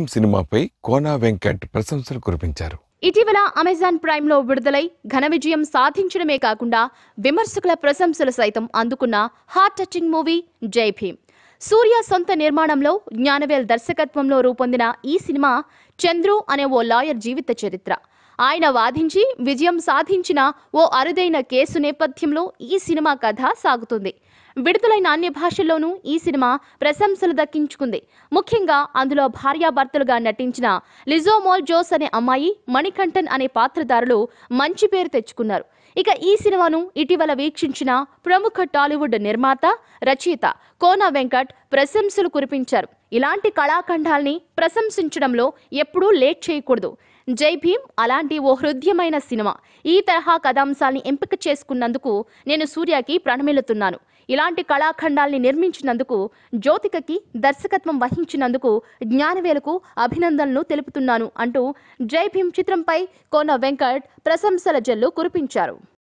డాక్యుమ్ సినిమాపై కోనా వెంకట్ ప్రశంసలు కురిపించారు ఇటీవల అమెజాన్ లో విడుదలై ఘన విజయం సాధించడమే కాకుండా విమర్శకుల ప్రశంసలు సైతం అందుకున్న హార్ట్ టచింగ్ మూవీ జై భీమ్ సూర్య సొంత నిర్మాణంలో జ్ఞానవేల్ దర్శకత్వంలో రూపొందిన ఈ సినిమా చంద్రు అనే ఓ లాయర్ జీవిత చరిత్ర ఆయన వాదించి విజయం సాధించిన ఓ అరుదైన కేసు నేపథ్యంలో ఈ సినిమా కథ సాగుతుంది విడుదలైన అన్ని భాషల్లోనూ ఈ సినిమా ప్రశంసలు దక్కించుకుంది ముఖ్యంగా అందులో భార్యాభర్తలుగా నటించిన లిజోమోల్ జోస్ అనే అమ్మాయి మణికంఠన్ అనే పాత్రధారులు మంచి పేరు తెచ్చుకున్నారు ఇక ఈ సినిమాను ఇటీవల వీక్షించిన ప్రముఖ టాలీవుడ్ నిర్మాత రచయిత కోన వెంకట్ ప్రశంసలు కురిపించారు ఇలాంటి కళాఖండాల్ని ప్రశంసించడంలో ఎప్పుడూ లేట్ చేయకూడదు జై భీమ్ అలాంటి ఓ హృదయమైన సినిమా ఈ తరహా కథాంశాల్ని ఎంపిక చేసుకున్నందుకు నేను సూర్యకి ప్రణమిల్లుతున్నాను ఇలాంటి కళాఖండాల్ని నిర్మించినందుకు జ్యోతికకి దర్శకత్వం వహించినందుకు జ్ఞానవేలకు అభినందనలు తెలుపుతున్నాను అంటూ జై భీమ్ చిత్రంపై కోన వెంకట్ ప్రశంసల జల్లు కురిపించారు